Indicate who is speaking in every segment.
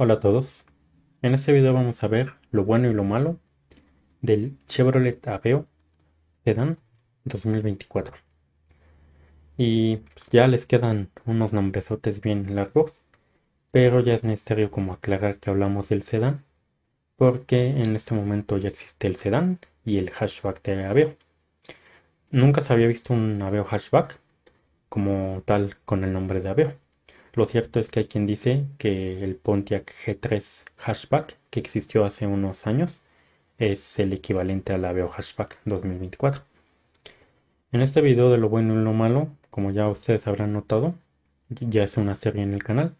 Speaker 1: Hola a todos, en este video vamos a ver lo bueno y lo malo del Chevrolet Aveo Sedan 2024 y pues, ya les quedan unos nombresotes bien largos pero ya es necesario como aclarar que hablamos del Sedan porque en este momento ya existe el Sedan y el hatchback de Aveo nunca se había visto un Aveo hashback como tal con el nombre de Aveo lo cierto es que hay quien dice que el Pontiac G3 Hashback que existió hace unos años, es el equivalente al Aveo Hashback 2024. En este video de lo bueno y lo malo, como ya ustedes habrán notado, ya es una serie en el canal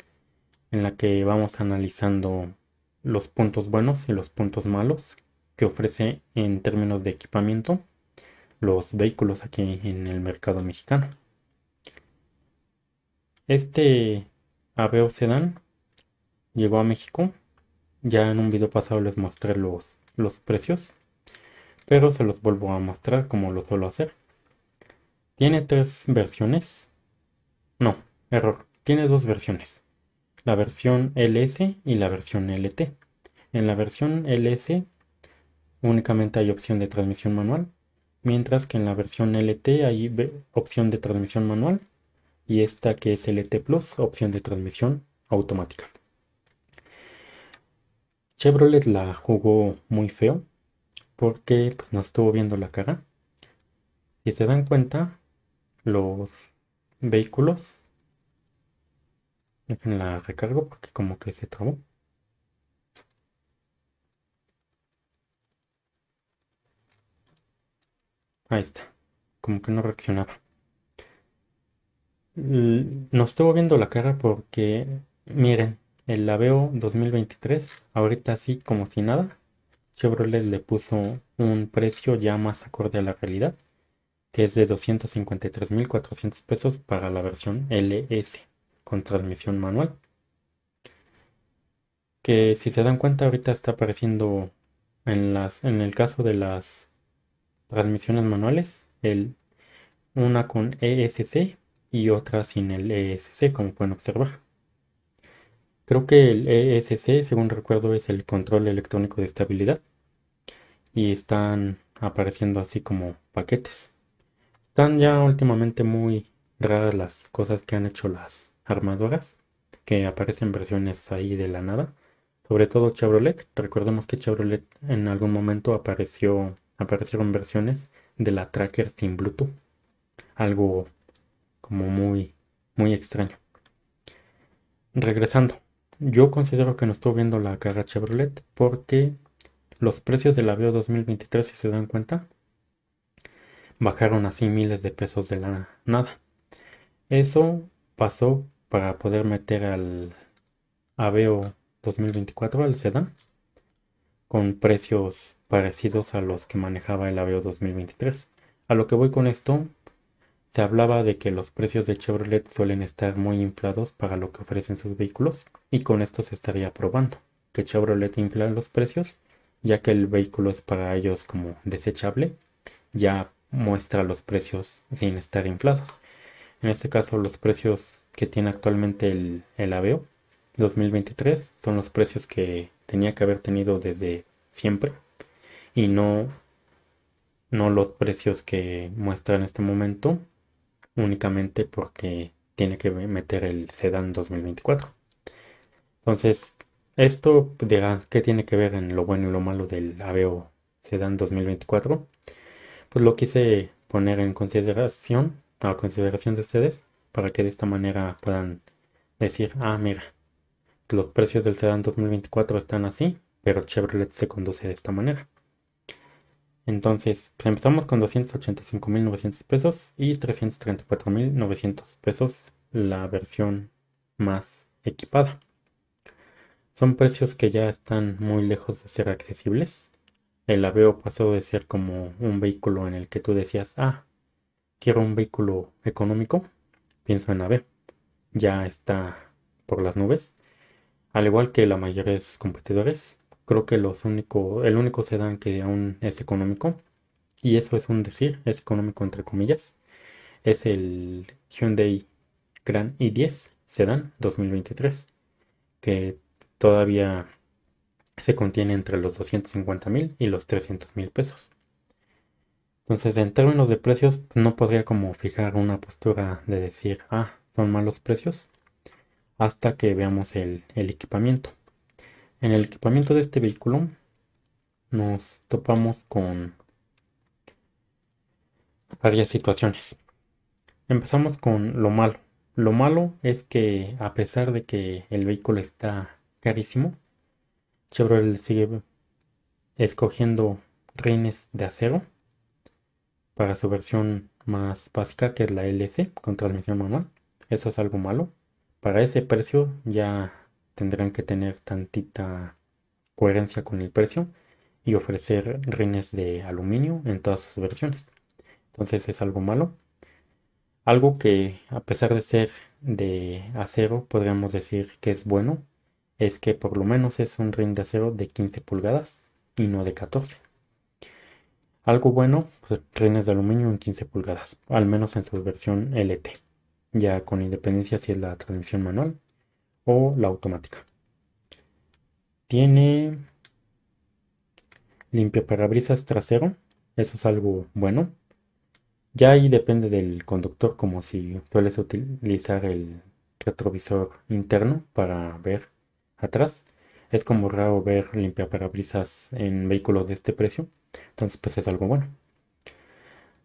Speaker 1: en la que vamos analizando los puntos buenos y los puntos malos que ofrece en términos de equipamiento los vehículos aquí en el mercado mexicano. Este Aveo Sedan llegó a México. Ya en un video pasado les mostré los, los precios. Pero se los vuelvo a mostrar como lo suelo hacer. Tiene tres versiones. No, error. Tiene dos versiones. La versión LS y la versión LT. En la versión LS únicamente hay opción de transmisión manual. Mientras que en la versión LT hay opción de transmisión manual y esta que es LT e Plus, opción de transmisión automática. Chevrolet la jugó muy feo porque pues, no estuvo viendo la cara. Y se dan cuenta, los vehículos, la recargo porque como que se trabó. Ahí está, como que no reaccionaba. Mm, no estuvo viendo la cara porque, miren, el veo 2023, ahorita así como si nada, Chevrolet le puso un precio ya más acorde a la realidad, que es de 253.400 pesos para la versión LS con transmisión manual. Que si se dan cuenta ahorita está apareciendo en, las, en el caso de las transmisiones manuales, el, una con ESC y otras sin el ESC, como pueden observar. Creo que el ESC, según recuerdo, es el control electrónico de estabilidad y están apareciendo así como paquetes. Están ya últimamente muy raras las cosas que han hecho las armadoras, que aparecen versiones ahí de la nada. Sobre todo Chevrolet. Recordemos que Chevrolet en algún momento apareció, aparecieron versiones de la tracker sin Bluetooth. Algo como muy, muy extraño. Regresando, yo considero que no estoy viendo la cara Chevrolet porque los precios del Aveo 2023, si se dan cuenta, bajaron así miles de pesos de la nada. Eso pasó para poder meter al Aveo 2024, al sedán, con precios parecidos a los que manejaba el Aveo 2023. A lo que voy con esto se hablaba de que los precios de Chevrolet suelen estar muy inflados para lo que ofrecen sus vehículos y con esto se estaría probando que Chevrolet infla los precios ya que el vehículo es para ellos como desechable, ya muestra los precios sin estar inflados. En este caso los precios que tiene actualmente el, el Aveo 2023 son los precios que tenía que haber tenido desde siempre y no, no los precios que muestra en este momento únicamente porque tiene que meter el SEDAN 2024. Entonces, esto dirá qué tiene que ver en lo bueno y lo malo del AVEO SEDAN 2024. Pues lo quise poner en consideración, a consideración de ustedes, para que de esta manera puedan decir, ah, mira, los precios del Sedan 2024 están así, pero Chevrolet se conduce de esta manera. Entonces, pues, empezamos con 285.900 pesos y 334.900 pesos la versión más equipada. Son precios que ya están muy lejos de ser accesibles. El Aveo pasó de ser como un vehículo en el que tú decías, ah, quiero un vehículo económico, pienso en Aveo. Ya está por las nubes. Al igual que la mayoría de sus competidores, creo que los único, el único sedán que aún es económico, y eso es un decir, es económico entre comillas, es el Hyundai Grand i10 Sedan 2023, que todavía se contiene entre los 250 mil y los 300 mil pesos. Entonces, en términos de precios, no podría como fijar una postura de decir, ah, son malos precios, hasta que veamos el equipamiento. En el equipamiento de este vehículo nos topamos con varias situaciones. Empezamos con lo malo. Lo malo es que a pesar de que el vehículo está carísimo, Chevrolet sigue escogiendo rines de acero para su versión más básica que es la LS con transmisión manual. Eso es algo malo. Para ese precio ya tendrán que tener tantita coherencia con el precio y ofrecer rines de aluminio en todas sus versiones. Entonces es algo malo. Algo que a pesar de ser de acero, podríamos decir que es bueno, es que por lo menos es un rin de acero de 15 pulgadas y no de 14. Algo bueno, pues, rines de aluminio en 15 pulgadas, al menos en su versión LT, ya con independencia si es la transmisión manual o la automática. Tiene limpio parabrisas trasero, eso es algo bueno. Ya ahí depende del conductor, como si sueles utilizar el retrovisor interno para ver atrás. Es como raro ver parabrisas en vehículos de este precio, entonces pues es algo bueno.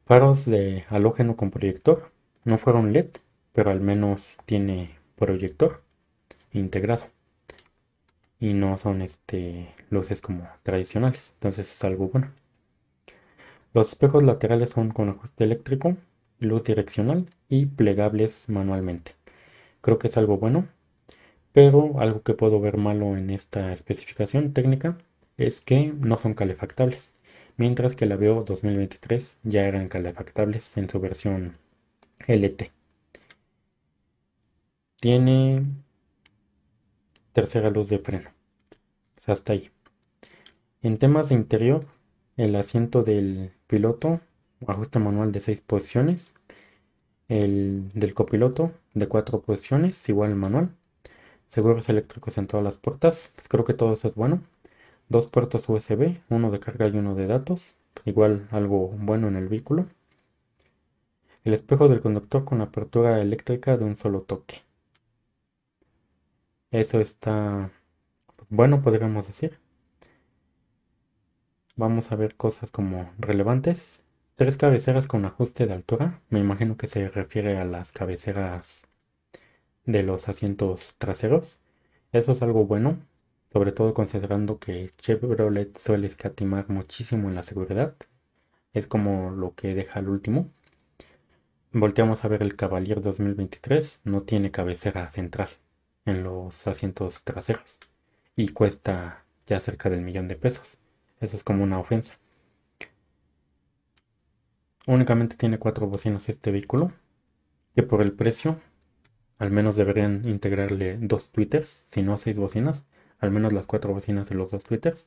Speaker 1: Faros de halógeno con proyector, no fueron LED, pero al menos tiene proyector integrado y no son este, luces como tradicionales, entonces es algo bueno. Los espejos laterales son con ajuste eléctrico, luz direccional y plegables manualmente. Creo que es algo bueno, pero algo que puedo ver malo en esta especificación técnica es que no son calefactables, mientras que la veo 2023 ya eran calefactables en su versión LT. Tiene tercera luz de freno. hasta ahí. En temas de interior, el asiento del piloto, ajuste manual de 6 posiciones. El del copiloto de 4 posiciones, igual el manual. Seguros eléctricos en todas las puertas, pues creo que todo eso es bueno. Dos puertos USB, uno de carga y uno de datos, igual algo bueno en el vehículo. El espejo del conductor con apertura eléctrica de un solo toque. Eso está pues, bueno, podríamos decir. Vamos a ver cosas como relevantes. Tres cabeceras con ajuste de altura. Me imagino que se refiere a las cabeceras de los asientos traseros. Eso es algo bueno, sobre todo considerando que Chevrolet suele escatimar muchísimo en la seguridad. Es como lo que deja el último. Volteamos a ver el Cavalier 2023, no tiene cabecera central en los asientos traseros y cuesta ya cerca del millón de pesos. Eso es como una ofensa. Únicamente tiene cuatro bocinas este vehículo, que por el precio al menos deberían integrarle dos tweeters, si no seis bocinas, al menos las cuatro bocinas de los dos tweeters.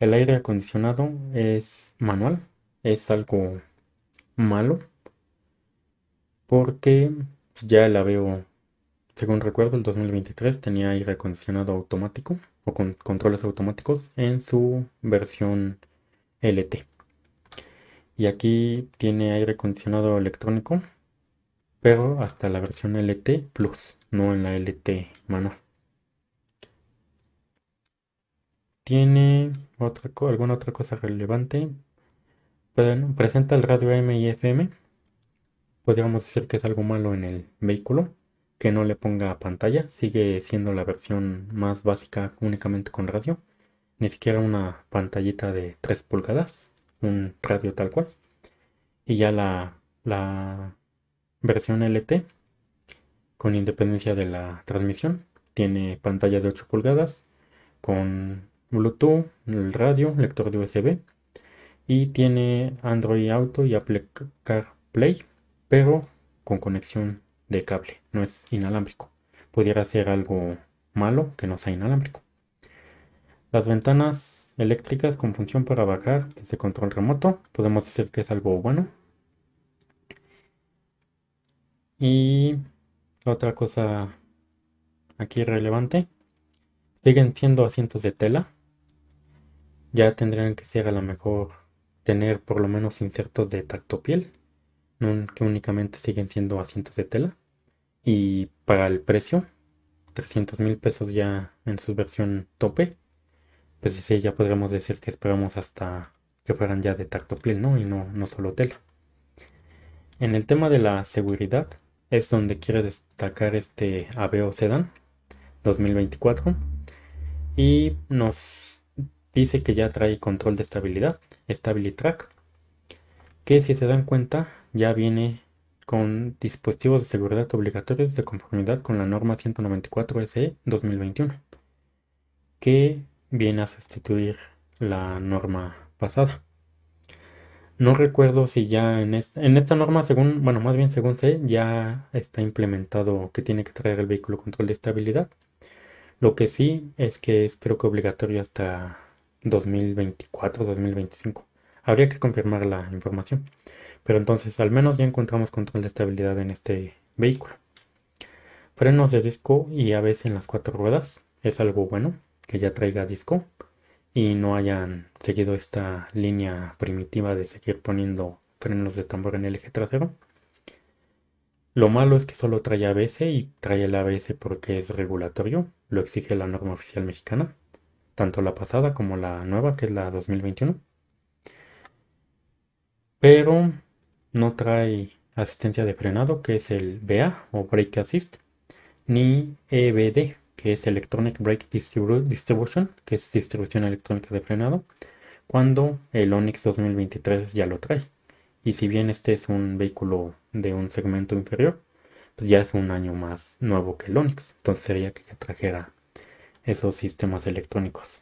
Speaker 1: El aire acondicionado es manual, es algo malo, porque ya la veo según recuerdo, el 2023 tenía aire acondicionado automático o con controles automáticos en su versión LT. Y aquí tiene aire acondicionado electrónico, pero hasta la versión LT Plus, no en la LT manual. ¿Tiene otra, alguna otra cosa relevante? Bueno, presenta el radio AM y FM. Podríamos decir que es algo malo en el vehículo que no le ponga pantalla, sigue siendo la versión más básica únicamente con radio, ni siquiera una pantallita de 3 pulgadas, un radio tal cual. Y ya la, la versión LT, con independencia de la transmisión, tiene pantalla de 8 pulgadas, con Bluetooth, el radio, lector de USB, y tiene Android Auto y Apple CarPlay, pero con conexión de cable, no es inalámbrico. Pudiera ser algo malo que no sea inalámbrico. Las ventanas eléctricas con función para bajar desde control remoto, podemos decir que es algo bueno. Y otra cosa aquí relevante, siguen siendo asientos de tela. Ya tendrían que ser a lo mejor tener por lo menos insertos de tacto piel, que únicamente siguen siendo asientos de tela. Y para el precio, 300 mil pesos ya en su versión tope, pues sí, ya podríamos decir que esperamos hasta que fueran ya de tacto piel ¿no? Y no, no solo tela. En el tema de la seguridad, es donde quiere destacar este Aveo Sedan 2024 y nos dice que ya trae control de estabilidad, Stabilitrack, que si se dan cuenta ya viene con dispositivos de seguridad obligatorios de conformidad con la norma 194 SE 2021, que viene a sustituir la norma pasada. No recuerdo si ya en esta, en esta norma, según, bueno, más bien según sé, ya está implementado que tiene que traer el vehículo control de estabilidad. Lo que sí es que es creo que obligatorio hasta 2024, 2025. Habría que confirmar la información. Pero entonces al menos ya encontramos control de estabilidad en este vehículo. Frenos de disco y ABS en las cuatro ruedas es algo bueno, que ya traiga disco y no hayan seguido esta línea primitiva de seguir poniendo frenos de tambor en el eje trasero. Lo malo es que solo trae ABS y trae el ABS porque es regulatorio, lo exige la norma oficial mexicana, tanto la pasada como la nueva, que es la 2021. Pero no trae asistencia de frenado, que es el BA o Brake Assist, ni EBD, que es Electronic Brake Distribution, que es distribución electrónica de frenado, cuando el Onix 2023 ya lo trae. Y si bien este es un vehículo de un segmento inferior, pues ya es un año más nuevo que el Onix, entonces sería que ya trajera esos sistemas electrónicos.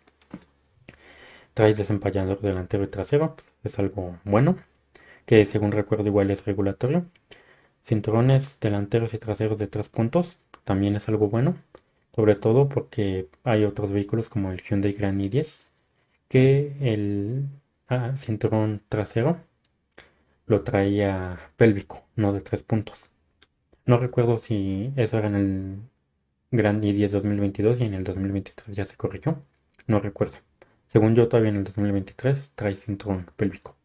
Speaker 1: Trae desempañador delantero y trasero, pues, es algo bueno que según recuerdo igual es regulatorio. Cinturones delanteros y traseros de tres puntos, también es algo bueno, sobre todo porque hay otros vehículos como el Hyundai Grand i10 que el ah, cinturón trasero lo traía pélvico, no de tres puntos. No recuerdo si eso era en el Grand i10 2022 y en el 2023 ya se corrigió, no recuerdo. Según yo, todavía en el 2023 trae cinturón pélvico.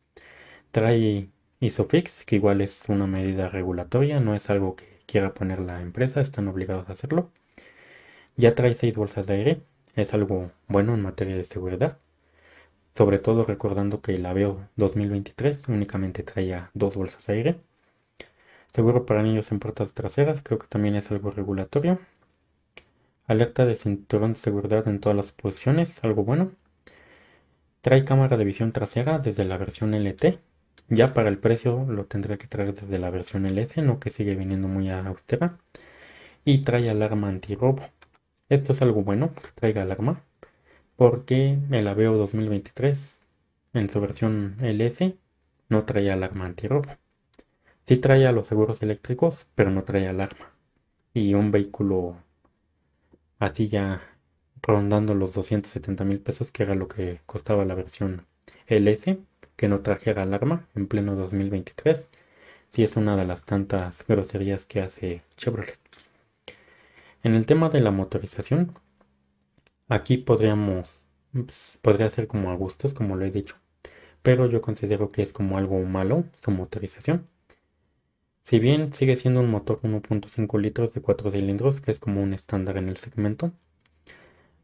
Speaker 1: Trae ISOFIX, que igual es una medida regulatoria, no es algo que quiera poner la empresa, están obligados a hacerlo. Ya trae seis bolsas de aire, es algo bueno en materia de seguridad. Sobre todo recordando que la veo 2023 únicamente traía dos bolsas de aire. Seguro para niños en puertas traseras, creo que también es algo regulatorio. Alerta de cinturón de seguridad en todas las posiciones, algo bueno. Trae cámara de visión trasera desde la versión LT, ya para el precio lo tendría que traer desde la versión LS, no que sigue viniendo muy austera. Y trae alarma antirrobo. Esto es algo bueno, que traiga alarma, porque el Aveo 2023 en su versión LS no trae alarma antirrobo. Sí trae los seguros eléctricos, pero no trae alarma. Y un vehículo así ya rondando los 270 mil pesos, que era lo que costaba la versión LS, que no trajera alarma en pleno 2023, si es una de las tantas groserías que hace Chevrolet. En el tema de la motorización, aquí podríamos, pues, podría ser como a gustos, como lo he dicho, pero yo considero que es como algo malo su motorización. Si bien sigue siendo un motor 1.5 litros de 4 cilindros, que es como un estándar en el segmento,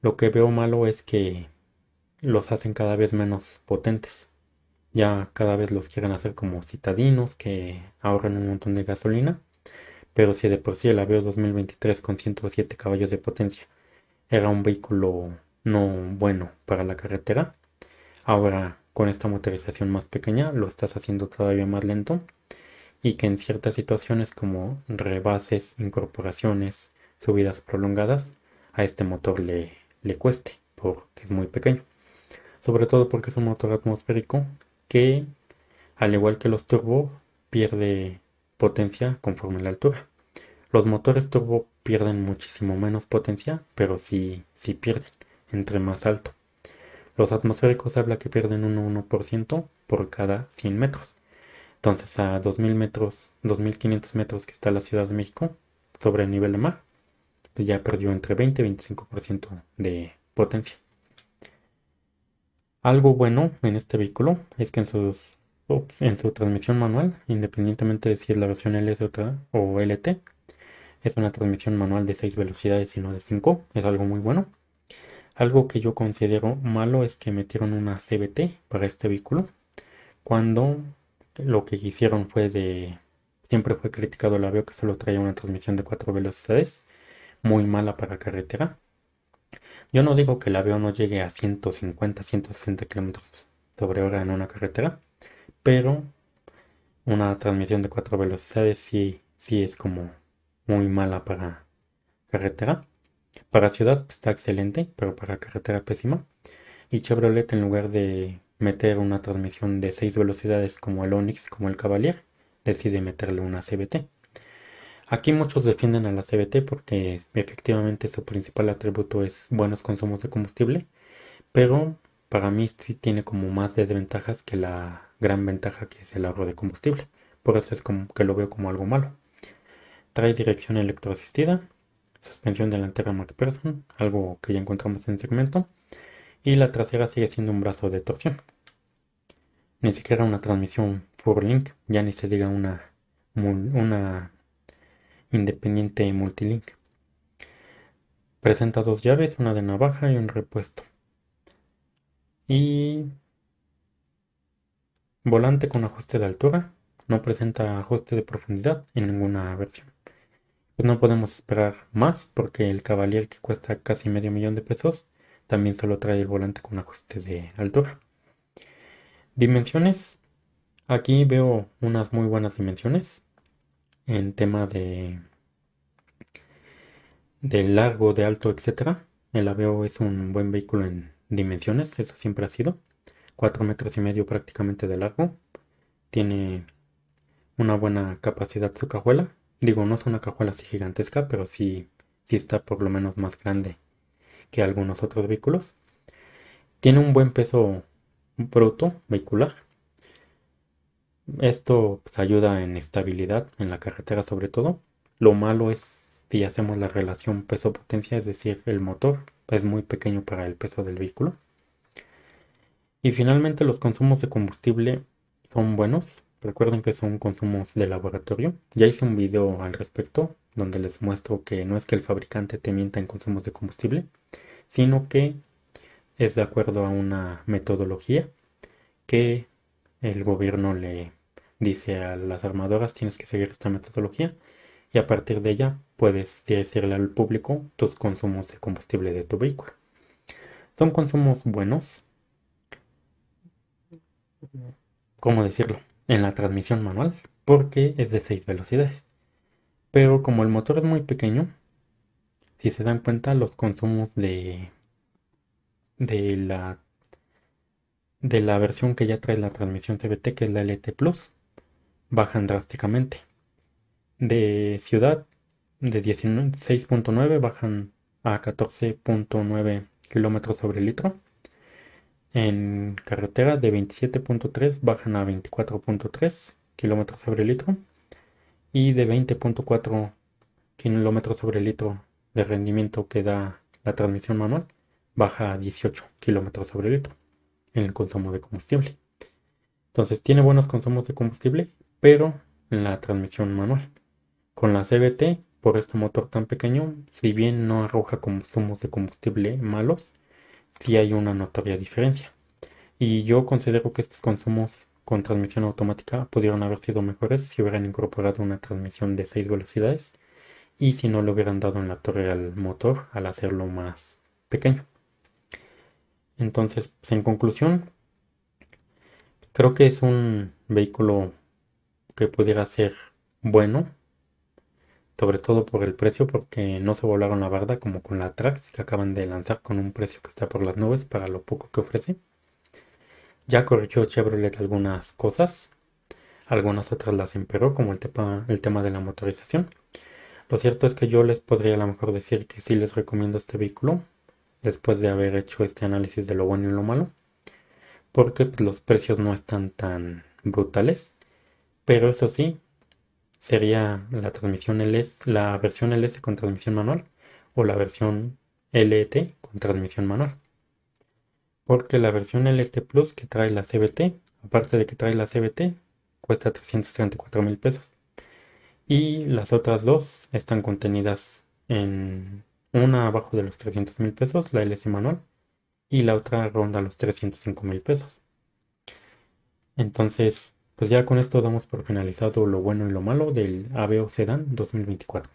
Speaker 1: lo que veo malo es que los hacen cada vez menos potentes ya cada vez los quieren hacer como citadinos que ahorran un montón de gasolina, pero si de por sí el Aveo 2023 con 107 caballos de potencia era un vehículo no bueno para la carretera, ahora con esta motorización más pequeña lo estás haciendo todavía más lento y que en ciertas situaciones como rebases, incorporaciones, subidas prolongadas, a este motor le, le cueste porque es muy pequeño. Sobre todo porque es un motor atmosférico que al igual que los turbo pierde potencia conforme la altura. Los motores turbo pierden muchísimo menos potencia, pero sí, sí pierden, entre más alto. Los atmosféricos habla que pierden un 1% por cada 100 metros. Entonces a 2.000 metros, 2.500 metros que está la Ciudad de México sobre el nivel de mar, ya perdió entre 20 y 25% de potencia. Algo bueno en este vehículo es que en, su transmisión manual, independientemente de si es la versión LS o LT, es una transmisión manual de 6 velocidades y no de 5, es algo muy bueno. Algo que yo considero malo es que metieron una CBT para este vehículo, cuando lo que hicieron fue de... Siempre fue criticado el avión que solo traía una transmisión de 4 velocidades, muy mala para carretera. Yo no digo que el avión no llegue a 150, 160 kilómetros sobre hora en una carretera, pero una transmisión de cuatro velocidades sí, sí es como muy mala para carretera. Para ciudad pues, está excelente, pero para carretera pésima. Y Chevrolet en lugar de meter una transmisión de seis velocidades como el Onix, como el Cavalier, decide meterle una CBT. Aquí muchos defienden a la CBT porque efectivamente su principal atributo es buenos consumos de combustible, pero para mí sí tiene como más desventajas que la gran ventaja que es el ahorro de combustible. Por eso es como que lo veo como algo malo. Trae dirección electroasistida, suspensión delantera MacPherson, algo que ya encontramos en segmento, y la trasera sigue siendo un brazo de torsión. Ni siquiera una transmisión 4-link, ya ni se diga una, una independiente multilink. Presenta dos llaves, una de navaja y un repuesto. Y volante con ajuste de altura. No presenta ajuste de profundidad en ninguna versión. Pues no podemos esperar más porque el Cavalier que cuesta casi medio millón de pesos también solo trae el volante con ajuste de altura. Dimensiones. Aquí veo unas muy buenas dimensiones en tema de de largo, de alto, etcétera. El Aveo es un buen vehículo en dimensiones, eso siempre ha sido. 4 metros y medio prácticamente de largo. Tiene una buena capacidad su cajuela. Digo, no es una cajuela así gigantesca, pero sí, sí está por lo menos más grande que algunos otros vehículos. Tiene un buen peso bruto vehicular, esto pues, ayuda en estabilidad en la carretera sobre todo. Lo malo es si hacemos la relación peso-potencia, es decir, el motor es muy pequeño para el peso del vehículo. Y finalmente los consumos de combustible son buenos. Recuerden que son consumos de laboratorio. Ya hice un video al respecto donde les muestro que no es que el fabricante te mienta en consumos de combustible, sino que es de acuerdo a una metodología que el gobierno le dice a las armadoras tienes que seguir esta metodología y a partir de ella puedes decirle al público tus consumos de combustible de tu vehículo. Son consumos buenos, ¿cómo decirlo? En la transmisión manual, porque es de 6 velocidades. Pero como el motor es muy pequeño, si se dan cuenta los consumos de, de, la, de la versión que ya trae la transmisión CBT, que es la LT Plus, bajan drásticamente. De ciudad, de 16.9 bajan a 14.9 kilómetros sobre litro. En carretera, de 27.3 bajan a 24.3 kilómetros sobre litro. Y de 20.4 kilómetros sobre litro de rendimiento que da la transmisión manual, baja a 18 kilómetros sobre litro en el consumo de combustible. Entonces tiene buenos consumos de combustible pero la transmisión manual. Con la CVT, por este motor tan pequeño, si bien no arroja consumos de combustible malos, sí hay una notoria diferencia. Y yo considero que estos consumos con transmisión automática pudieron haber sido mejores si hubieran incorporado una transmisión de 6 velocidades y si no le hubieran dado en la torre al motor al hacerlo más pequeño. Entonces, pues, en conclusión, creo que es un vehículo pudiera ser bueno, sobre todo por el precio, porque no se volaron la barda como con la Trax que acaban de lanzar con un precio que está por las nubes para lo poco que ofrece. Ya corrigió Chevrolet algunas cosas, algunas otras las empeoró, como el tema, el tema de la motorización. Lo cierto es que yo les podría a lo mejor decir que si les recomiendo este vehículo, después de haber hecho este análisis de lo bueno y lo malo, porque pues, los precios no están tan brutales pero eso sí, sería la transmisión LS, la versión LS con transmisión manual o la versión LT e con transmisión manual. Porque la versión LT e Plus que trae la CBT, aparte de que trae la CBT, cuesta 334 mil pesos. Y las otras dos están contenidas en una abajo de los 300 mil pesos, la LS manual, y la otra ronda los 305 mil pesos. Entonces, pues ya con esto damos por finalizado lo bueno y lo malo del ABO Sedan 2024.